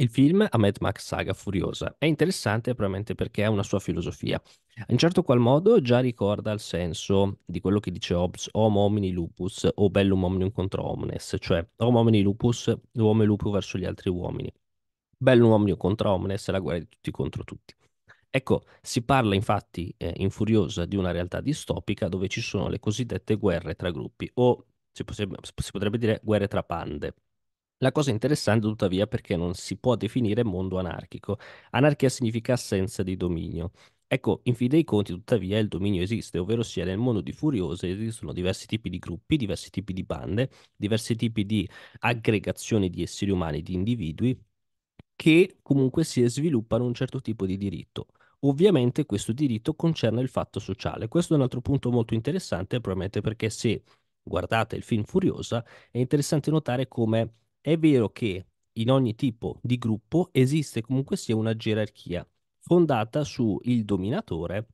Il film a Mad Max Saga Furiosa è interessante probabilmente perché ha una sua filosofia. In certo qual modo già ricorda il senso di quello che dice Hobbes, homo homini lupus o bellum omnium contra omnes, cioè homo homini lupus, l'uomo è lupo verso gli altri uomini. Bellum omnium contra omnes è la guerra di tutti contro tutti. Ecco, si parla infatti eh, in Furiosa di una realtà distopica dove ci sono le cosiddette guerre tra gruppi o si, potrebbe, si potrebbe dire guerre tra pande la cosa interessante, tuttavia, perché non si può definire mondo anarchico. Anarchia significa assenza di dominio. Ecco, in fin dei conti, tuttavia, il dominio esiste, ovvero sia nel mondo di Furiose esistono diversi tipi di gruppi, diversi tipi di bande, diversi tipi di aggregazioni di esseri umani, di individui, che comunque si sviluppano un certo tipo di diritto. Ovviamente questo diritto concerne il fatto sociale. Questo è un altro punto molto interessante, probabilmente perché se guardate il film Furiosa, è interessante notare come è vero che in ogni tipo di gruppo esiste comunque sia una gerarchia fondata sul dominatore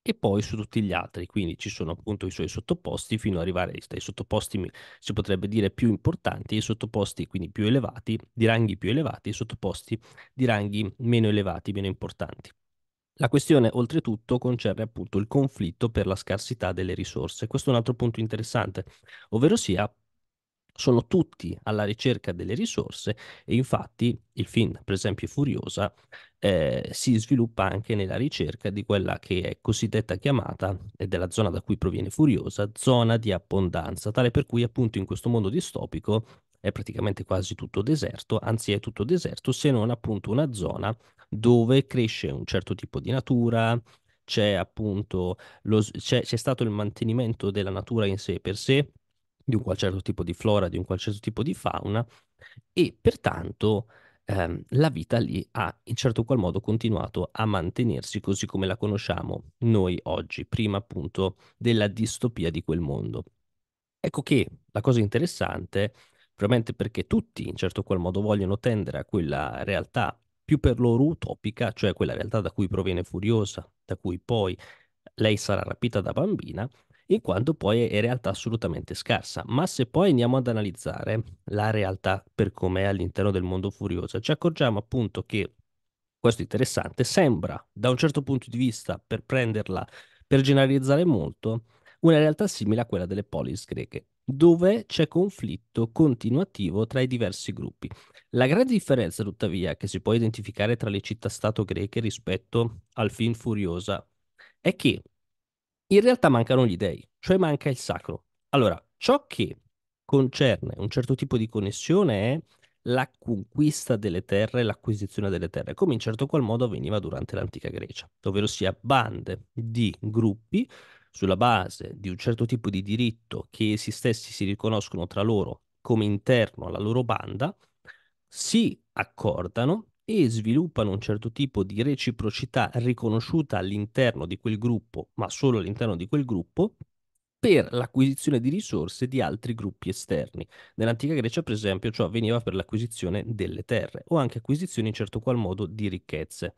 e poi su tutti gli altri, quindi ci sono appunto i suoi sottoposti fino ad arrivare ai sottoposti, si potrebbe dire, più importanti, i sottoposti quindi più elevati, di ranghi più elevati, i sottoposti di ranghi meno elevati, meno importanti. La questione oltretutto concerne appunto il conflitto per la scarsità delle risorse. Questo è un altro punto interessante, ovvero sia sono tutti alla ricerca delle risorse e infatti il film, per esempio Furiosa, eh, si sviluppa anche nella ricerca di quella che è cosiddetta chiamata, e della zona da cui proviene Furiosa, zona di abbondanza, tale per cui appunto in questo mondo distopico è praticamente quasi tutto deserto, anzi è tutto deserto se non appunto una zona dove cresce un certo tipo di natura, c'è appunto lo, c'è, c'è stato il mantenimento della natura in sé per sé, di un certo tipo di flora, di un certo tipo di fauna e pertanto ehm, la vita lì ha in certo qual modo continuato a mantenersi così come la conosciamo noi oggi, prima appunto della distopia di quel mondo. Ecco che la cosa interessante, veramente perché tutti in certo qual modo vogliono tendere a quella realtà più per loro utopica, cioè quella realtà da cui proviene Furiosa, da cui poi lei sarà rapita da bambina, in quanto poi è realtà assolutamente scarsa. Ma se poi andiamo ad analizzare la realtà per com'è all'interno del mondo furioso, ci accorgiamo appunto che questo interessante sembra, da un certo punto di vista, per prenderla, per generalizzare molto, una realtà simile a quella delle polis greche, dove c'è conflitto continuativo tra i diversi gruppi. La grande differenza, tuttavia, che si può identificare tra le città-stato greche rispetto al film Furiosa è che in realtà mancano gli dei, cioè manca il sacro. Allora, ciò che concerne un certo tipo di connessione è la conquista delle terre, l'acquisizione delle terre, come in certo qual modo avveniva durante l'antica Grecia, ovvero sia bande di gruppi sulla base di un certo tipo di diritto che essi stessi si riconoscono tra loro come interno alla loro banda, si accordano e sviluppano un certo tipo di reciprocità riconosciuta all'interno di quel gruppo, ma solo all'interno di quel gruppo, per l'acquisizione di risorse di altri gruppi esterni. Nell'antica Grecia, per esempio, ciò avveniva per l'acquisizione delle terre o anche acquisizione in certo qual modo di ricchezze.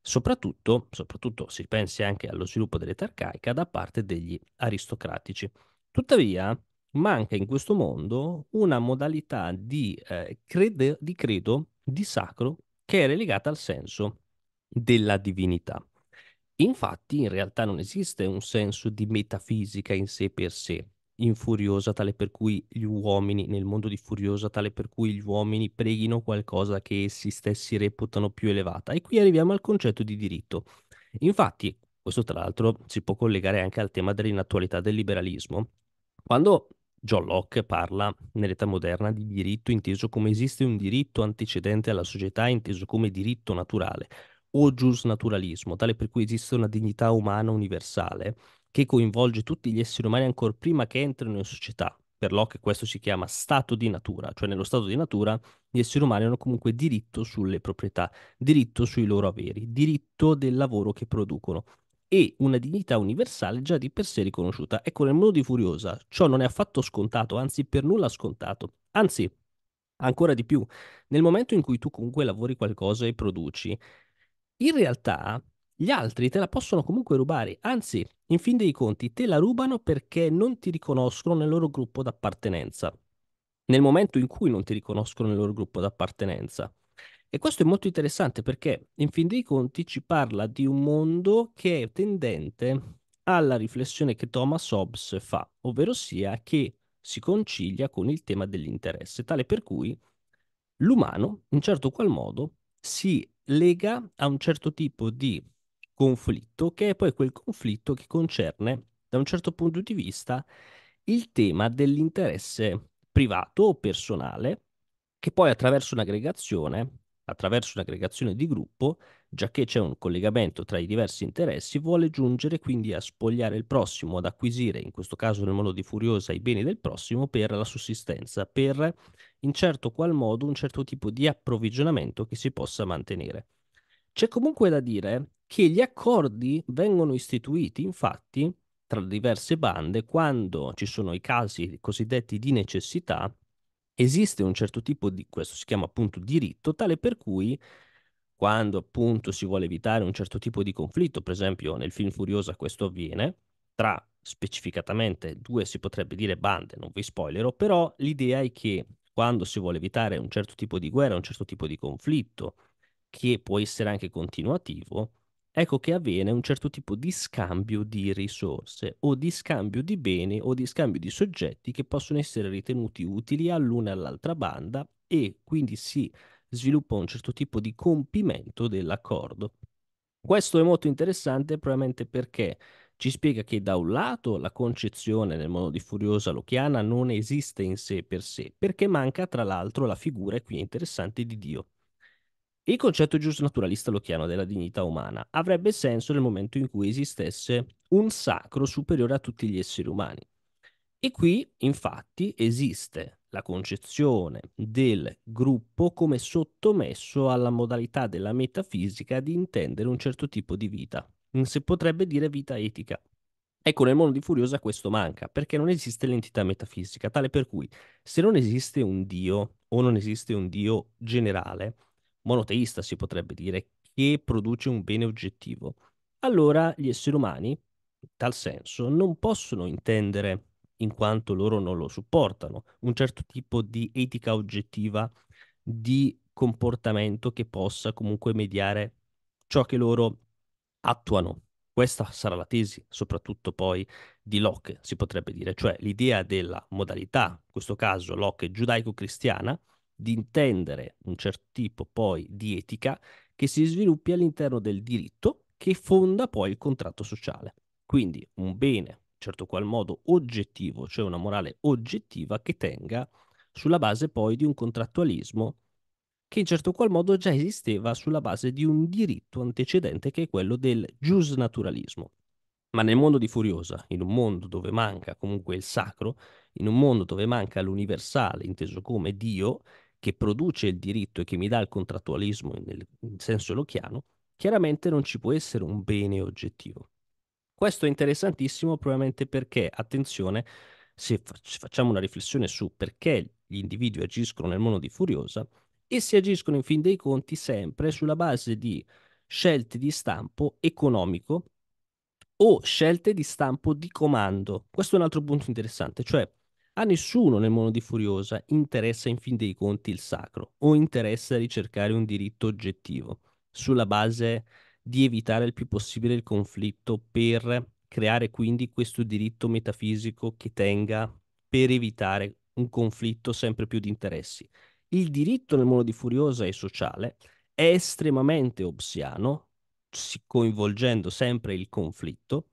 Soprattutto, soprattutto si pensi anche allo sviluppo dell'età arcaica da parte degli aristocratici. Tuttavia, manca in questo mondo una modalità di, eh, crede, di credo, di sacro che è relegata al senso della divinità. Infatti, in realtà non esiste un senso di metafisica in sé per sé, in Furiosa, tale per cui gli uomini, nel mondo di Furiosa, tale per cui gli uomini preghino qualcosa che essi stessi reputano più elevata. E qui arriviamo al concetto di diritto. Infatti, questo tra l'altro si può collegare anche al tema dell'inattualità del liberalismo. Quando John Locke parla nell'età moderna di diritto inteso come esiste un diritto antecedente alla società inteso come diritto naturale o naturalismo, tale per cui esiste una dignità umana universale che coinvolge tutti gli esseri umani ancora prima che entrino in società. Per Locke questo si chiama stato di natura, cioè nello stato di natura gli esseri umani hanno comunque diritto sulle proprietà, diritto sui loro averi, diritto del lavoro che producono e una dignità universale già di per sé riconosciuta. Ecco, nel mondo di Furiosa ciò non è affatto scontato, anzi per nulla scontato. Anzi, ancora di più, nel momento in cui tu comunque lavori qualcosa e produci, in realtà gli altri te la possono comunque rubare, anzi, in fin dei conti, te la rubano perché non ti riconoscono nel loro gruppo d'appartenenza. Nel momento in cui non ti riconoscono nel loro gruppo d'appartenenza, e questo è molto interessante perché in fin dei conti ci parla di un mondo che è tendente alla riflessione che Thomas Hobbes fa, ovvero sia che si concilia con il tema dell'interesse, tale per cui l'umano, in certo qual modo, si lega a un certo tipo di conflitto, che è poi quel conflitto che concerne, da un certo punto di vista, il tema dell'interesse privato o personale, che poi attraverso un'aggregazione attraverso un'aggregazione di gruppo, giacché c'è un collegamento tra i diversi interessi, vuole giungere quindi a spogliare il prossimo, ad acquisire, in questo caso nel modo di Furiosa, i beni del prossimo per la sussistenza, per in certo qual modo un certo tipo di approvvigionamento che si possa mantenere. C'è comunque da dire che gli accordi vengono istituiti, infatti, tra diverse bande quando ci sono i casi cosiddetti di necessità esiste un certo tipo di, questo si chiama appunto diritto, tale per cui quando appunto si vuole evitare un certo tipo di conflitto, per esempio nel film Furiosa questo avviene, tra specificatamente due si potrebbe dire bande, non vi spoilerò, però l'idea è che quando si vuole evitare un certo tipo di guerra, un certo tipo di conflitto, che può essere anche continuativo, ecco che avviene un certo tipo di scambio di risorse o di scambio di beni o di scambio di soggetti che possono essere ritenuti utili all'una e all'altra banda e quindi si sviluppa un certo tipo di compimento dell'accordo. Questo è molto interessante probabilmente perché ci spiega che da un lato la concezione nel mondo di Furiosa Lochiana non esiste in sé per sé, perché manca tra l'altro la figura, e qui è interessante, di Dio. Il concetto giusnaturalista lochiano della dignità umana avrebbe senso nel momento in cui esistesse un sacro superiore a tutti gli esseri umani. E qui, infatti, esiste la concezione del gruppo come sottomesso alla modalità della metafisica di intendere un certo tipo di vita, mm, se potrebbe dire vita etica. Ecco, nel mondo di Furiosa questo manca, perché non esiste l'entità metafisica, tale per cui se non esiste un Dio o non esiste un Dio generale, monoteista si potrebbe dire, che produce un bene oggettivo, allora gli esseri umani, in tal senso, non possono intendere, in quanto loro non lo supportano, un certo tipo di etica oggettiva, di comportamento che possa comunque mediare ciò che loro attuano. Questa sarà la tesi, soprattutto poi di Locke, si potrebbe dire, cioè l'idea della modalità, in questo caso Locke giudaico-cristiana, di intendere un certo tipo poi di etica che si sviluppi all'interno del diritto che fonda poi il contratto sociale. Quindi un bene, in certo qual modo, oggettivo, cioè una morale oggettiva che tenga sulla base poi di un contrattualismo che in certo qual modo già esisteva sulla base di un diritto antecedente che è quello del giusnaturalismo. Ma nel mondo di Furiosa, in un mondo dove manca comunque il sacro, in un mondo dove manca l'universale inteso come Dio, che produce il diritto e che mi dà il contrattualismo nel, in senso locchiano, chiaramente non ci può essere un bene oggettivo. Questo è interessantissimo probabilmente perché, attenzione, se facciamo una riflessione su perché gli individui agiscono nel mondo di Furiosa, essi agiscono in fin dei conti sempre sulla base di scelte di stampo economico o scelte di stampo di comando. Questo è un altro punto interessante, cioè a nessuno nel mondo di Furiosa interessa in fin dei conti il sacro o interessa ricercare un diritto oggettivo sulla base di evitare il più possibile il conflitto per creare quindi questo diritto metafisico che tenga per evitare un conflitto sempre più di interessi. Il diritto nel mondo di Furiosa e sociale è estremamente obsiano, coinvolgendo sempre il conflitto,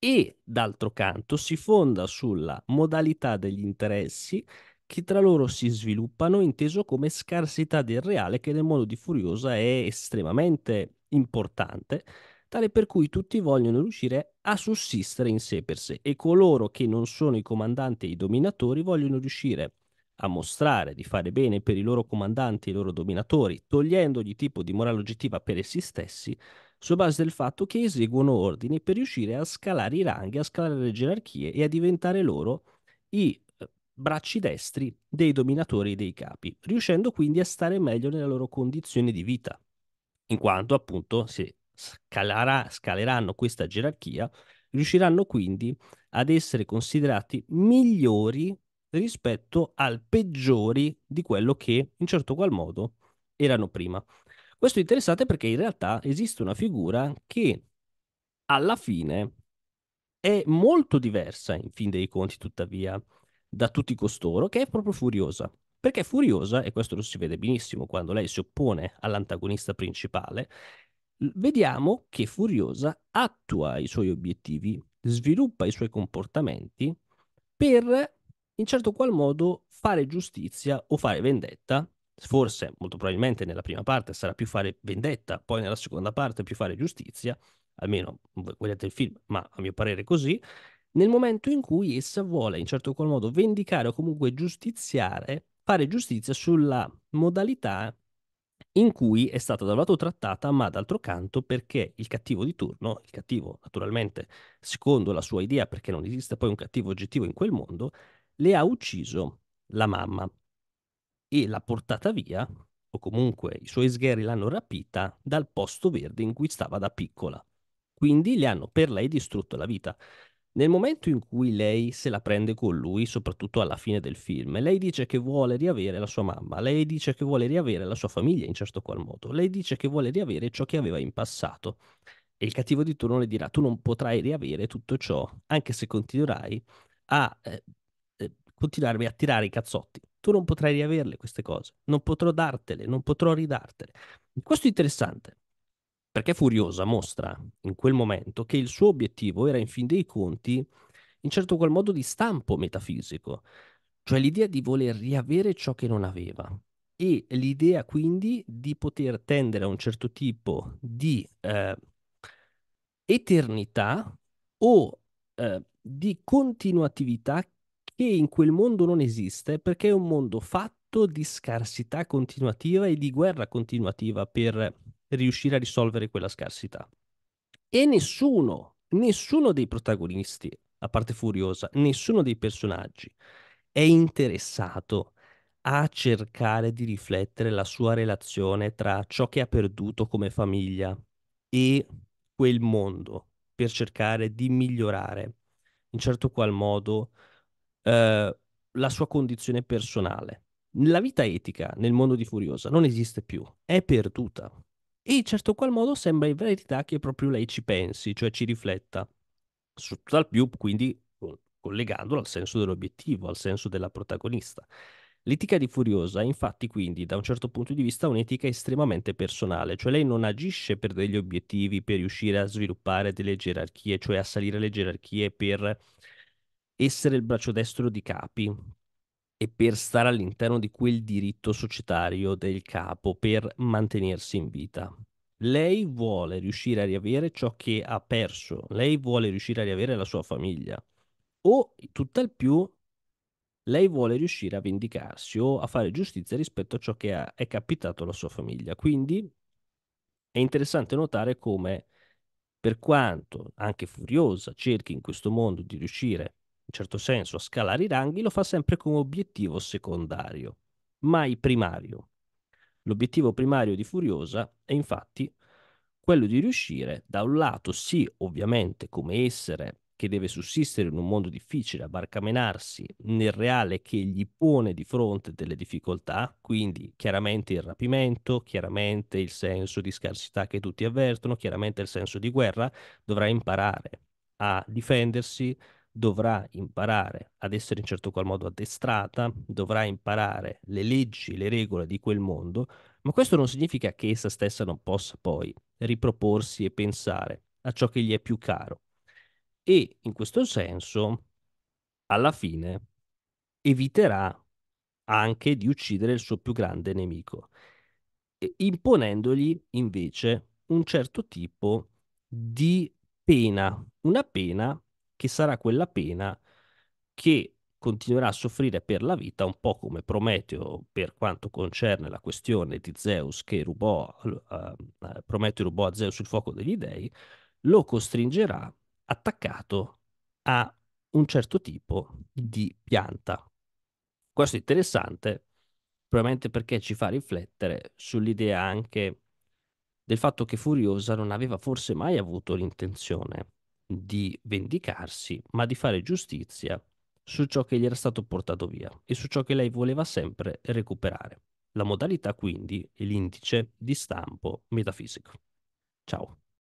e d'altro canto si fonda sulla modalità degli interessi che tra loro si sviluppano, inteso come scarsità del reale, che nel mondo di Furiosa è estremamente importante, tale per cui tutti vogliono riuscire a sussistere in sé per sé e coloro che non sono i comandanti e i dominatori vogliono riuscire a mostrare di fare bene per i loro comandanti e i loro dominatori, togliendogli tipo di morale oggettiva per essi stessi, sulla base del fatto che eseguono ordini per riuscire a scalare i ranghi, a scalare le gerarchie e a diventare loro i eh, bracci destri dei dominatori e dei capi, riuscendo quindi a stare meglio nella loro condizione di vita, in quanto appunto se scalerà, scaleranno questa gerarchia, riusciranno quindi ad essere considerati migliori rispetto al peggiori di quello che in certo qual modo erano prima. Questo è interessante perché in realtà esiste una figura che alla fine è molto diversa, in fin dei conti, tuttavia, da tutti costoro, che è proprio Furiosa. Perché Furiosa, e questo lo si vede benissimo quando lei si oppone all'antagonista principale, vediamo che Furiosa attua i suoi obiettivi, sviluppa i suoi comportamenti per, in certo qual modo, fare giustizia o fare vendetta forse molto probabilmente nella prima parte sarà più fare vendetta, poi nella seconda parte più fare giustizia, almeno vedete il film, ma a mio parere così, nel momento in cui essa vuole in certo qual modo vendicare o comunque giustiziare, fare giustizia sulla modalità in cui è stata da un lato trattata, ma d'altro canto perché il cattivo di turno, il cattivo naturalmente secondo la sua idea, perché non esiste poi un cattivo oggettivo in quel mondo, le ha ucciso la mamma e l'ha portata via, o comunque i suoi sgheri l'hanno rapita, dal posto verde in cui stava da piccola. Quindi le hanno per lei distrutto la vita. Nel momento in cui lei se la prende con lui, soprattutto alla fine del film, lei dice che vuole riavere la sua mamma, lei dice che vuole riavere la sua famiglia in certo qual modo, lei dice che vuole riavere ciò che aveva in passato. E il cattivo di turno le dirà: Tu non potrai riavere tutto ciò, anche se continuerai a eh, continuarmi a tirare i cazzotti. Tu non potrai riaverle queste cose, non potrò dartele, non potrò ridartele. Questo è interessante, perché Furiosa mostra in quel momento che il suo obiettivo era in fin dei conti in certo qual modo di stampo metafisico, cioè l'idea di voler riavere ciò che non aveva e l'idea quindi di poter tendere a un certo tipo di eh, eternità o eh, di continuatività che in quel mondo non esiste perché è un mondo fatto di scarsità continuativa e di guerra continuativa per riuscire a risolvere quella scarsità. E nessuno, nessuno dei protagonisti, a parte Furiosa, nessuno dei personaggi è interessato a cercare di riflettere la sua relazione tra ciò che ha perduto come famiglia e quel mondo per cercare di migliorare in certo qual modo eh, la sua condizione personale. La vita etica nel mondo di Furiosa non esiste più, è perduta. E in certo qual modo sembra in verità che proprio lei ci pensi, cioè ci rifletta. Tal più, quindi collegandolo al senso dell'obiettivo, al senso della protagonista. L'etica di Furiosa infatti quindi da un certo punto di vista un'etica estremamente personale, cioè lei non agisce per degli obiettivi, per riuscire a sviluppare delle gerarchie, cioè a salire le gerarchie per essere il braccio destro di capi e per stare all'interno di quel diritto societario del capo, per mantenersi in vita. Lei vuole riuscire a riavere ciò che ha perso, lei vuole riuscire a riavere la sua famiglia o tutt'al più lei vuole riuscire a vendicarsi o a fare giustizia rispetto a ciò che ha, è capitato alla sua famiglia. Quindi è interessante notare come, per quanto anche furiosa cerchi in questo mondo di riuscire in certo senso, a scalare i ranghi, lo fa sempre come obiettivo secondario, mai primario. L'obiettivo primario di Furiosa è infatti quello di riuscire, da un lato, sì, ovviamente, come essere che deve sussistere in un mondo difficile, a barcamenarsi nel reale che gli pone di fronte delle difficoltà, quindi chiaramente il rapimento, chiaramente il senso di scarsità che tutti avvertono, chiaramente il senso di guerra, dovrà imparare a difendersi, dovrà imparare ad essere in certo qual modo addestrata, dovrà imparare le leggi, le regole di quel mondo, ma questo non significa che essa stessa non possa poi riproporsi e pensare a ciò che gli è più caro. E in questo senso, alla fine, eviterà anche di uccidere il suo più grande nemico, imponendogli invece un certo tipo di pena, una pena che sarà quella pena che continuerà a soffrire per la vita, un po' come Prometeo per quanto concerne la questione di Zeus che rubò, ehm, eh, Prometeo rubò a Zeus il fuoco degli dei, lo costringerà attaccato a un certo tipo di pianta. Questo è interessante, probabilmente perché ci fa riflettere sull'idea anche del fatto che Furiosa non aveva forse mai avuto l'intenzione di vendicarsi, ma di fare giustizia su ciò che gli era stato portato via e su ciò che lei voleva sempre recuperare. La modalità quindi è l'indice di stampo metafisico. Ciao.